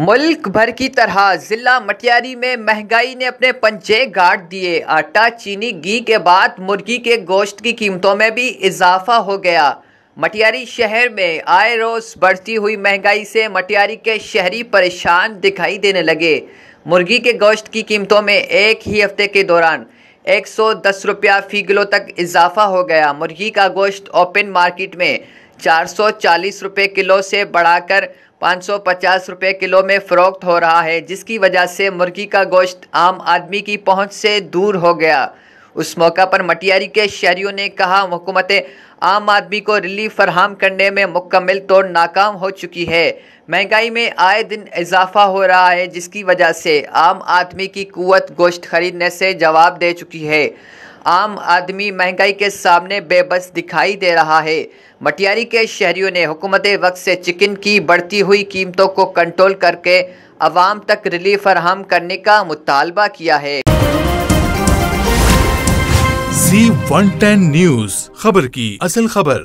मुल्क भर की तरह जिला मटियारी में महंगाई ने अपने पंचे गाड़ दिए आटा चीनी घी के बाद मुर्गी के गोश्त की कीमतों में भी इजाफा हो गया मटियारी शहर में आए रोज बढ़ती हुई महंगाई से मटियारी के शहरी परेशान दिखाई देने लगे मुर्गी के गोश्त की कीमतों में एक ही हफ्ते के दौरान एक सौ दस रुपया फ़ी किलो तक इजाफा हो गया मुर्गी का गोश्त ओपन मार्केट में चार सौ चालीस रुपये किलो से बढ़ाकर पाँच सौ पचास रुपये किलो में फ़रोख्त हो रहा है जिसकी वजह से मुर्गी का गोश्त आम आदमी की पहुंच से दूर हो गया उस मौका पर मटियारी के शहरीों ने कहा हुकूमत आम आदमी को रिलीफ फरहम करने में मुकम्मल तौर नाकाम हो चुकी है महंगाई में आए दिन इजाफा हो रहा है जिसकी वजह से आम आदमी की कुत गोश्त खरीदने से जवाब दे चुकी है आम आदमी महंगाई के सामने बेबस दिखाई दे रहा है मटियारी के शहरीों ने हुकूमत वक्त से चिकन की बढ़ती हुई कीमतों को कंट्रोल करके आवाम तक रिलीफ फरहम करने का मुतालबा किया है सी वन टेन न्यूज खबर की असल खबर